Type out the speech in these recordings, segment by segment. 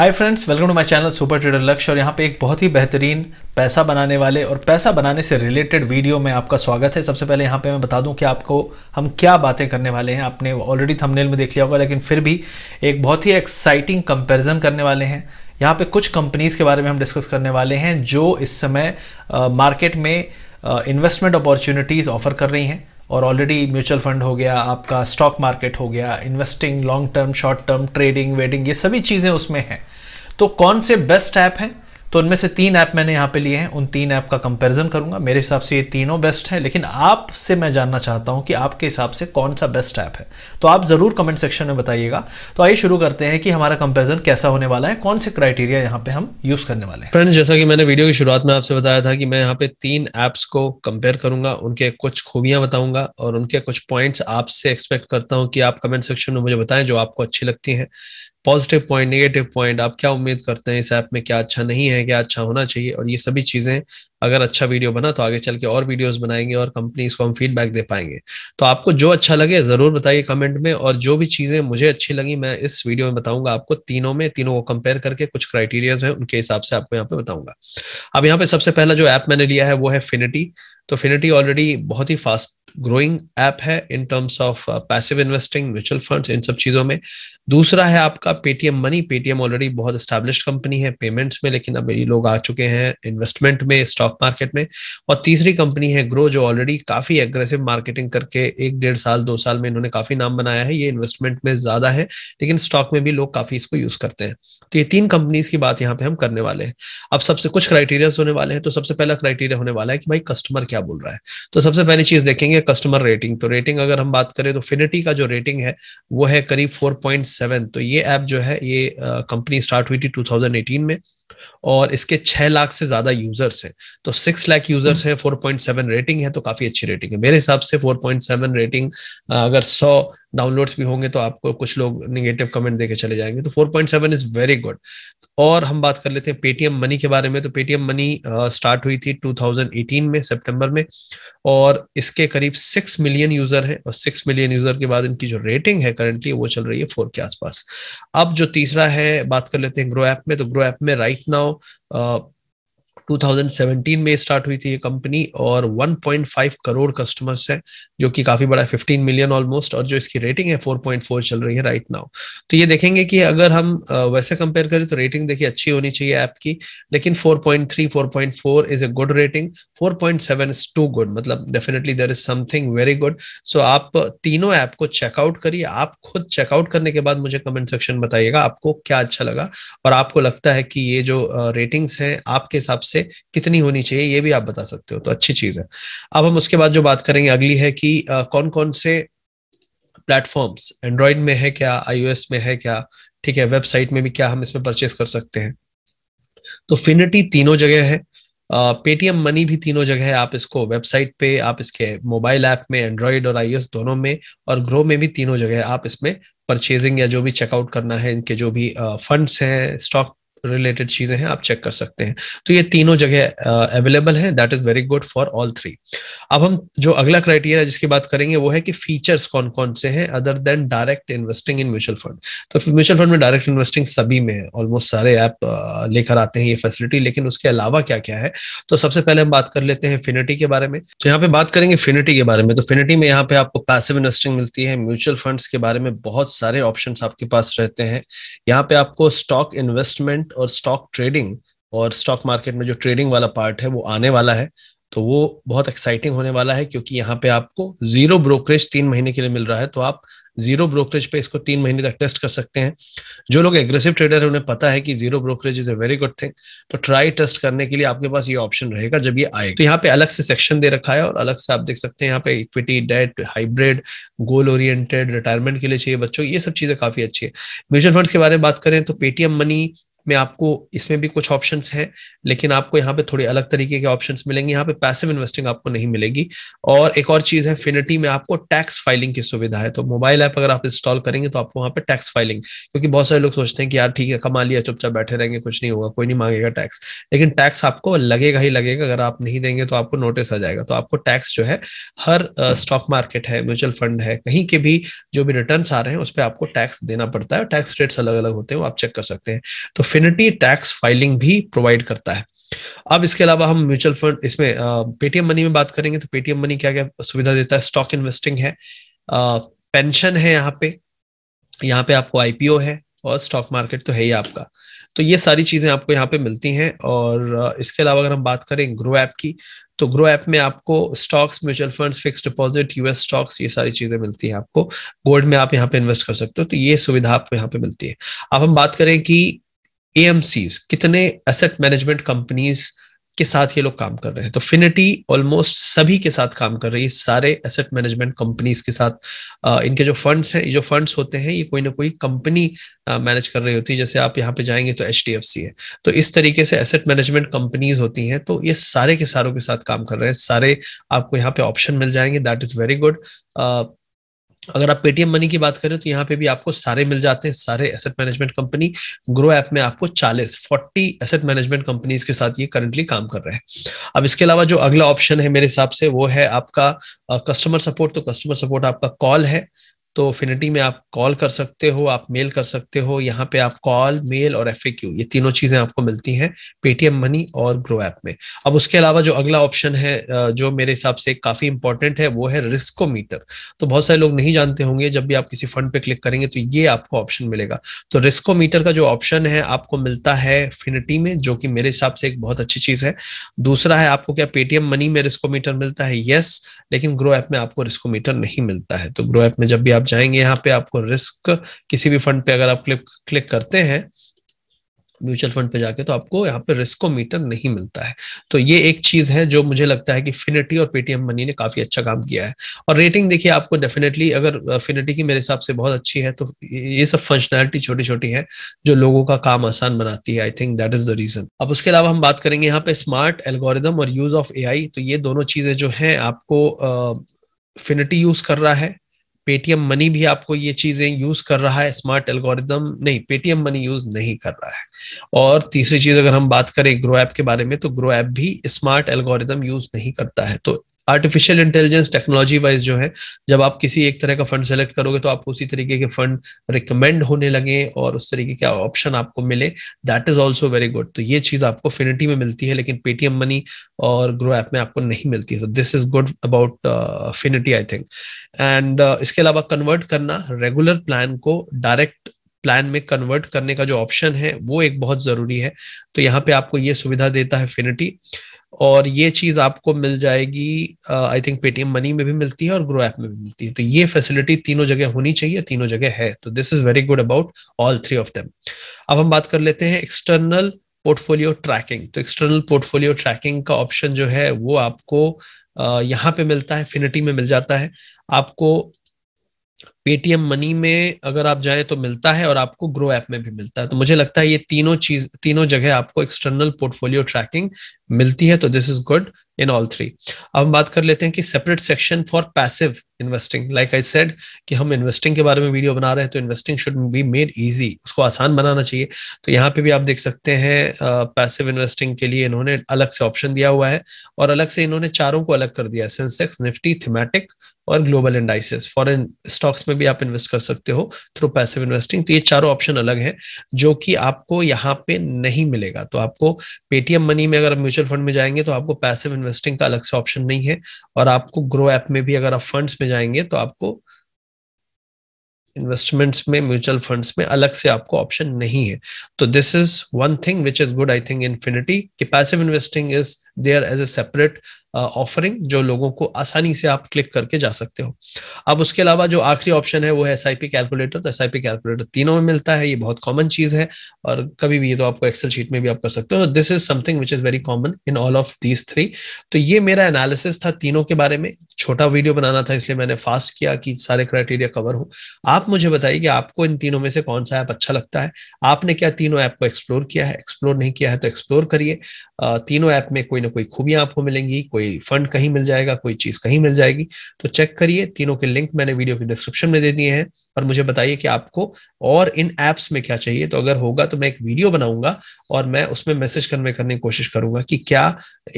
Hi friends welcome to my channel super trader Lakshya और यहाँ पे एक बहुत ही बेहतरीन पैसा बनाने वाले और पैसा बनाने से रिलेटेड वीडियो में आपका स्वागत है सबसे पहले यहाँ पे मैं बता दूँ कि आपको हम क्या बातें करने वाले हैं आपने ऑलरेडी थंबनेल में देख लिया होगा लेकिन फिर भी एक बहुत ही एक्साइटिंग कंपेरिजन करने वाले हैं यहाँ पर कुछ कंपनीज़ के बारे में हम डिस्कस करने वाले हैं जो इस समय मार्केट में इन्वेस्टमेंट अपॉर्चुनिटीज़ ऑफर कर रही हैं और ऑलरेडी म्यूचुअल फंड हो गया आपका स्टॉक मार्केट हो गया investing long term short term trading वेडिंग ये सभी चीज़ें उसमें हैं तो कौन से बेस्ट ऐप हैं तो उनमें से तीन ऐप मैंने यहाँ पे लिए हैं उन तीन ऐप का कंपैरिजन करूंगा मेरे हिसाब से ये तीनों बेस्ट हैं लेकिन आप से मैं जानना चाहता हूँ कि आपके हिसाब से कौन सा बेस्ट ऐप है तो आप ज़रूर कमेंट सेक्शन में बताइएगा तो आइए शुरू करते हैं कि हमारा कंपेरिजन कैसा होने वाला है कौन से क्राइटेरिया यहाँ पे हम यूज़ करने वाले हैं फ्रेंड्स जैसा कि मैंने वीडियो की शुरुआत में आपसे बताया था कि मैं यहाँ पे तीन ऐप्स को कंपेयर करूंगा उनके कुछ खूबियाँ बताऊंगा और उनके कुछ पॉइंट्स आपसे एक्सपेक्ट करता हूँ कि आप कमेंट सेक्शन में मुझे बताएं जो आपको अच्छी लगती हैं पॉजिटिव पॉइंट नेगेटिव पॉइंट आप क्या उम्मीद करते हैं इस ऐप में क्या अच्छा नहीं है क्या अच्छा होना चाहिए और ये सभी चीज़ें अगर अच्छा वीडियो बना तो आगे चल के और वीडियोस बनाएंगे और कंपनीज को हम फीडबैक दे पाएंगे तो आपको जो अच्छा लगे जरूर बताइए कमेंट में और जो भी चीजें मुझे अच्छी लगी मैं इस वीडियो में बताऊंगा आपको तीनों में तीनों को कंपेयर करके कुछ क्राइटेरियाज हैं उनके हिसाब से आपको यहाँ पे बताऊंगा अब यहाँ पे सबसे पहला जो ऐप मैंने लिया है वो है फिनिटी तो फिनिटी ऑलरेडी बहुत ही फास्ट ग्रोइंग ऐप है in terms of passive investing mutual funds इन सब चीजों में दूसरा है आपका पेटीएम मनी पेटीएम ऑलरेडी बहुत स्टैब्लिश कंपनी है पेमेंट्स में लेकिन अब ये लोग आ चुके हैं इन्वेस्टमेंट में स्टॉक स्टॉक मार्केट में और तीसरी कंपनी है ग्रो जो ऑलरेडी काफी एग्रेसिव मार्केटिंग करके एक डेढ़ साल दो साल में इन्होंने काफी नाम बनाया है ये इन्वेस्टमेंट में ज्यादा है लेकिन स्टॉक में भी लोग काफी इसको यूज करते हैं तो ये तीन कंपनीज की बात यहाँ पे हम करने वाले हैं अब सबसे कुछ क्राइटेरिया होने वाले हैं तो सबसे पहला क्राइटेरिया होने वाला है कि भाई कस्टमर क्या बोल रहा है तो सबसे पहली चीज देखेंगे कस्टमर रेटिंग तो रेटिंग अगर हम बात करें तो फिनिटी का जो रेटिंग है वो है करीब फोर तो ये ऐप जो है ये कंपनी स्टार्ट हुई थी 2018 में और इसके छह लाख से ज्यादा यूजर्स हैं तो सिक्स लाख यूजर्स है फोर पॉइंट सेवन रेटिंग है तो काफी अच्छी रेटिंग है मेरे हिसाब से फोर पॉइंट सेवन रेटिंग अगर सौ डाउनलोड्स भी होंगे तो आपको कुछ लोग निगेटिव कमेंट देके चले जाएंगे तो four point seven is very good और हम बात कर लेते हैं पेटीएम मनी के बारे में तो पेटीएम मनी स्टार्ट हुई थी टू थाउजेंड एटीन में सेप्टेम्बर में और इसके करीब सिक्स मिलियन यूजर है और सिक्स मिलियन यूजर के बाद इनकी जो रेटिंग है करंटली वो चल रही है फोर के आसपास अब जो तीसरा है बात कर लेते हैं ग्रो ऐप में तो ग्रो ऐप में राइट नाउ 2017 में स्टार्ट हुई थी ये कंपनी और 1.5 करोड़ कस्टमर्स हैं जो कि काफी बड़ा 15 मिलियन ऑलमोस्ट और जो इसकी रेटिंग है 4.4 चल रही है राइट नाउ तो ये देखेंगे कि अगर हम वैसे कंपेयर करें तो रेटिंग देखिए अच्छी होनी चाहिए ऐप की लेकिन 4.3 4.4 is a good rating 4.7 is too good मतलब definitely there is something very good so आप तीनों ऐप को चेकआउट करिए आप खुद चेकआउट करने के बाद मुझे कमेंट सेक्शन बताइएगा आपको क्या अच्छा लगा और आपको लगता है कि ये जो रेटिंग्स हैं आपके हिसाब से से कितनी होनी चाहिए ये भी आप बता सकते हो तो अच्छी चीज है अब हम उसके बाद जो बात करेंगे अगली है कि कौन कौन से प्लेटफॉर्म्स एंड्रॉइड में है क्या आईओएस में है क्या ठीक है वेबसाइट में भी क्या हम इसमें परचेस कर सकते हैं तो फिनिटी तीनों जगह है पेटीएम uh, मनी भी तीनों जगह है आप इसको वेबसाइट पे आप इसके मोबाइल ऐप में एंड्रॉइड और आईओएस दोनों में और ग्रो में भी तीनों जगह है आप इसमें परचेजिंग या जो भी चेकआउट करना है इनके जो भी फंड्स uh, हैं स्टॉक रिलेटेड चीजें हैं आप चेक कर सकते हैं तो ये तीनों जगह अवेलेबल है that is very good for all three अब हम जो अगला क्राइटेरिया जिसकी बात करेंगे वो है कि फीचर्स कौन कौन से हैं other than direct investing in mutual fund तो म्यूचुअल फंड में डायरेक्ट इन्वेस्टिंग सभी में है ऑलमोस्ट सारे ऐप लेकर आते हैं ये फैसिलिटी लेकिन उसके अलावा क्या क्या है तो सबसे पहले हम बात कर लेते हैं फिनिटी के बारे में तो यहाँ पे बात करेंगे फिनिटी के बारे में तो फिनिटी में यहाँ पे आपको पैसिव इन्वेस्टिंग मिलती है म्यूचुअल फंड्स के बारे में बहुत सारे ऑप्शन आपके पास रहते हैं यहाँ पे आपको स्टॉक इन्वेस्टमेंट मार्केट और स्टॉक ट्रेडिंग और स्टॉक मार्केट में जो ट्रेडिंग वाला पार्ट है वो आने वाला है तो वो बहुत एक्साइटिंग होने वाला है क्योंकि यहाँ पे आपको जीरो ब्रोकरेज तीन महीने के लिए मिल रहा है तो आप जीरो ब्रोकरेज पे इसको तीन महीने तक टेस्ट कर सकते हैं जो लोग एग्रेसिव ट्रेडर है उन्हें पता है कि zero brokerage is a very good thing तो ट्राई टेस्ट करने के लिए आपके पास ये ऑप्शन रहेगा जब ये आएगा तो यहाँ पे अलग से सेक्शन दे रखा है और अलग से आप देख सकते हैं यहाँ पे equity debt hybrid goal oriented retirement के लिए चाहिए बच्चों ये सब चीजें काफी अच्छी है म्यूचुअल फंड्स के बारे में बात करें तो पेटीएम मनी में आपको इसमें भी कुछ ऑप्शंस है लेकिन आपको यहाँ पे थोड़ी अलग तरीके के ऑप्शंस मिलेंगे यहाँ पे पैसिव इन्वेस्टिंग आपको नहीं मिलेगी और एक और चीज है फिनिटी में आपको टैक्स फाइलिंग की सुविधा है तो मोबाइल ऐप अगर आप इंस्टॉल करेंगे तो आपको वहां पे टैक्स फाइलिंग क्योंकि बहुत सारे लोग सोचते हैं कि यार ठीक है कमा लिया चुपचाप बैठे रहेंगे कुछ नहीं होगा कोई नहीं मांगेगा टैक्स लेकिन टैक्स आपको लगेगा ही लगेगा अगर आप नहीं देंगे तो आपको नोटिस आ जाएगा तो आपको टैक्स जो है हर स्टॉक हम्म। मार्केट है म्यूचुअल फंड है कहीं के भी जो भी रिटर्न आ रहे हैं उस पर आपको टैक्स देना पड़ता है टैक्स रेट्स अलग अलग होते हैं वो आप चेक कर सकते हैं तो एफिनिटी टैक्स फाइलिंग भी प्रोवाइड करता है अब इसके अलावा हम म्यूचुअल फंड इसमें पेटीएम मनी में बात करेंगे तो पेटीएम मनी क्या क्या सुविधा देता है स्टॉक इन्वेस्टिंग है पेंशन है यहाँ पे यहाँ पे आपको आईपीओ है और स्टॉक मार्केट तो है ही आपका तो ये सारी चीजें आपको यहाँ पे मिलती हैं और इसके अलावा अगर हम बात करें ग्रो ऐप की तो ग्रो ऐप में आपको stocks mutual funds fix deposit US stocks ये सारी चीजें मिलती हैं आपको गोल्ड में आप यहाँ पे इन्वेस्ट कर सकते हो तो ये सुविधा आपको यहाँ पे मिलती है अब हम बात करें कि एएमसी कितने एसेट मैनेजमेंट कंपनीज के साथ ये लोग काम कर रहे हैं तो फिनिटी ऑलमोस्ट सभी के साथ काम कर रही है सारे एसेट मैनेजमेंट कंपनीज के साथ आ, इनके जो फंड्स हैं ये जो फंड्स होते हैं ये कोई ना कोई कंपनी मैनेज कर रही होती है जैसे आप यहाँ पे जाएंगे तो एच है तो इस तरीके से एसेट मैनेजमेंट कंपनीज होती हैं तो ये सारे के सारों के साथ काम कर रहे हैं सारे आपको यहाँ पे ऑप्शन मिल जाएंगे दैट इज वेरी गुड अगर आप पेटीएम मनी की बात करें तो यहाँ पे भी आपको सारे मिल जाते हैं सारे asset management company Groww app में आपको 40 40 एसेट मैनेजमेंट कंपनीज के साथ ये करंटली काम कर रहे हैं अब इसके अलावा जो अगला ऑप्शन है मेरे हिसाब से वो है आपका कस्टमर सपोर्ट तो कस्टमर सपोर्ट आपका कॉल है तो फिनिटी में आप कॉल कर सकते हो आप मेल कर सकते हो यहाँ पे आप कॉल मेल और एफ ये तीनों चीजें आपको मिलती हैं पेटीएम मनी और ग्रो ऐप में अब उसके अलावा जो अगला ऑप्शन है जो मेरे हिसाब से काफी इंपॉर्टेंट है वो है रिस्को मीटर तो बहुत सारे लोग नहीं जानते होंगे जब भी आप किसी फंड पे क्लिक करेंगे तो ये आपको ऑप्शन मिलेगा तो रिस्को मीटर का जो ऑप्शन है आपको मिलता है फिनिटी में जो कि मेरे हिसाब से एक बहुत अच्छी चीज है दूसरा है आपको क्या पेटीएम मनी में रिस्को मीटर मिलता है यस लेकिन ग्रो ऐप में आपको रिस्को मीटर नहीं मिलता है तो ग्रो ऐप में जब भी आप जाएंगे यहाँ पे आपको रिस्क किसी भी फंड पे अगर आप क्लिक क्लिक करते हैं म्यूचुअल फंड पे जाके तो आपको यहाँ पे रिस्को मीटर नहीं मिलता है तो ये एक चीज है जो मुझे लगता है कि फिनिटी और पेटीएम मनी ने काफी अच्छा काम किया है और रेटिंग देखिए आपको डेफिनेटली अगर फिनिटी की मेरे हिसाब से बहुत अच्छी है तो ये सब फंक्शनैलिटी छोटी छोटी है जो लोगों का काम आसान बनाती है I think that is the reason अब उसके अलावा हम बात करेंगे यहाँ पे स्मार्ट एल्गोरिदम और यूज ऑफ ए तो ये दोनों चीजें जो है आपको फिनिटी यूज कर रहा है पेटीएम मनी भी आपको ये चीजें यूज कर रहा है स्मार्ट एल्गोरिदम नहीं पेटीएम मनी यूज नहीं कर रहा है और तीसरी चीज अगर हम बात करें ग्रो ऐप के बारे में तो ग्रो ऐप भी स्मार्ट एल्गोरिदम यूज नहीं करता है तो आर्टिफिशियल इंटेलिजेंस टेक्नोलॉजी वाइज जो है जब आप किसी एक तरह का फंड सेलेक्ट करोगे तो आपको उसी तरीके के फंड रिकमेंड होने लगे और उस तरीके का ऑप्शन आपको मिले that is also very good तो ये चीज आपको फिनिटी में मिलती है लेकिन पेटीएम मनी और ग्रो ऐप में आपको नहीं मिलती है तो this is good about Finity I think and इसके अलावा कन्वर्ट करना रेगुलर प्लान को डायरेक्ट प्लान में कन्वर्ट करने का जो ऑप्शन है वो एक बहुत ज़रूरी है तो यहाँ पे आपको ये सुविधा देता है फिनिटी और ये चीज़ आपको मिल जाएगी आई थिंक पेटीएम मनी में भी मिलती है और ग्रो ऐप में भी मिलती है तो ये फैसिलिटी तीनों जगह होनी चाहिए तीनों जगह है तो this is very good about all three of them अब हम बात कर लेते हैं एक्सटर्नल पोर्टफोलियो ट्रैकिंग तो एक्सटर्नल पोर्टफोलियो ट्रैकिंग का ऑप्शन जो है वो आपको uh, यहाँ पे मिलता है फिनिटी में मिल जाता है आपको पेटीएम मनी में अगर आप जाए तो मिलता है और आपको ग्रो ऐप में भी मिलता है तो मुझे लगता है ये तीनों चीज तीनों जगह आपको एक्सटर्नल पोर्टफोलियो ट्रैकिंग मिलती है तो this is good in all three अब हम बात कर लेते हैं कि separate section for passive investing like I said कि हम इन्वेस्टिंग के बारे में वीडियो बना रहे हैं तो investing should be made easy उसको आसान बनाना चाहिए तो यहाँ पे भी आप देख सकते हैं पैसिव इन्वेस्टिंग के लिए इन्होंने अलग से ऑप्शन दिया हुआ है और अलग से इन्होंने चारों को अलग कर दिया है सेंसेक्स निफ्टी थीमेटिक और ग्लोबल इंडाइसिस फॉरन स्टॉक्स में भी आप इन्वेस्ट कर सकते हो थ्रू पैसिव इन्वेस्टिंग तो ये चारों ऑप्शन अलग है जो कि आपको यहाँ पे नहीं मिलेगा तो आपको पेटीएम मनी में अगर म्यूचुअल म्यूचुअल फंड में जाएंगे तो आपको पैसिव इन्वेस्टिंग का अलग से ऑप्शन नहीं है और आपको ग्रो ऐप में भी अगर आप फंड्स में जाएंगे तो आपको इन्वेस्टमेंट्स में म्यूचुअल फंड्स में अलग से आपको ऑप्शन नहीं है तो this is one thing which is good I think Infinity कि passive investing is there as a separate offering जो लोगों को आसानी से आप क्लिक करके जा सकते हो अब उसके अलावा जो आखिरी ऑप्शन है वो है एस कैलकुलेटर तो एस कैलकुलेटर तीनों में मिलता है ये बहुत कॉमन चीज है और कभी भी ये तो आपको एक्सेल शीट में भी आप कर सकते हो this is something which is very common in all of these three तो ये मेरा एनालिसिस था तीनों के बारे में छोटा वीडियो बनाना था इसलिए मैंने फास्ट किया कि सारे क्राइटेरिया कवर हो आप मुझे बताइए कि आपको इन तीनों में से कौन सा ऐप अच्छा लगता है आपने क्या तीनों ऐप को एक्सप्लोर किया है एक्सप्लोर नहीं किया है तो एक्सप्लोर करिए तीनों ऐप में कोई ना में कोई खूबियां आपको मिलेंगी कोई फंड कहीं मिल जाएगा कोई चीज कहीं मिल जाएगी तो चेक करिए तीनों के लिंक मैंने वीडियो के डिस्क्रिप्शन में दे दिए हैं और मुझे बताइए कि आपको और इन एप्स में क्या चाहिए तो अगर होगा तो मैं एक वीडियो बनाऊंगा और मैं उसमें मैसेज कन्वे करने की कोशिश करूंगा कि क्या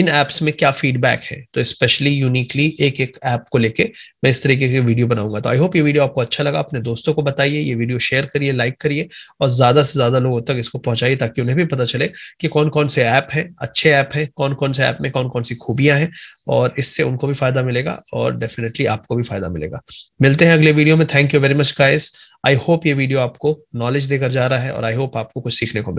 इन एप्स में क्या फीडबैक है तो स्पेशली यूनिकली एक एक ऐप को लेके मैं इस तरीके की वीडियो बनाऊंगा तो आई होप ये वीडियो आपको अच्छा लगा अपने दोस्तों को बताइए ये वीडियो शेयर करिए लाइक करिए और ज्यादा से ज्यादा लोगों तक इसको पहुंचाइए ताकि उन्हें भी पता चले कि कौन कौन से ऐप है अच्छे ऐप है कौन कौन कौन से ऐप में कौन कौन सी खूबियां हैं और इससे उनको भी फायदा मिलेगा और डेफिनेटली आपको भी फायदा मिलेगा मिलते हैं अगले वीडियो में thank you very much guys I hope ये वीडियो आपको नॉलेज देकर जा रहा है और आई होप आपको कुछ सीखने को मिले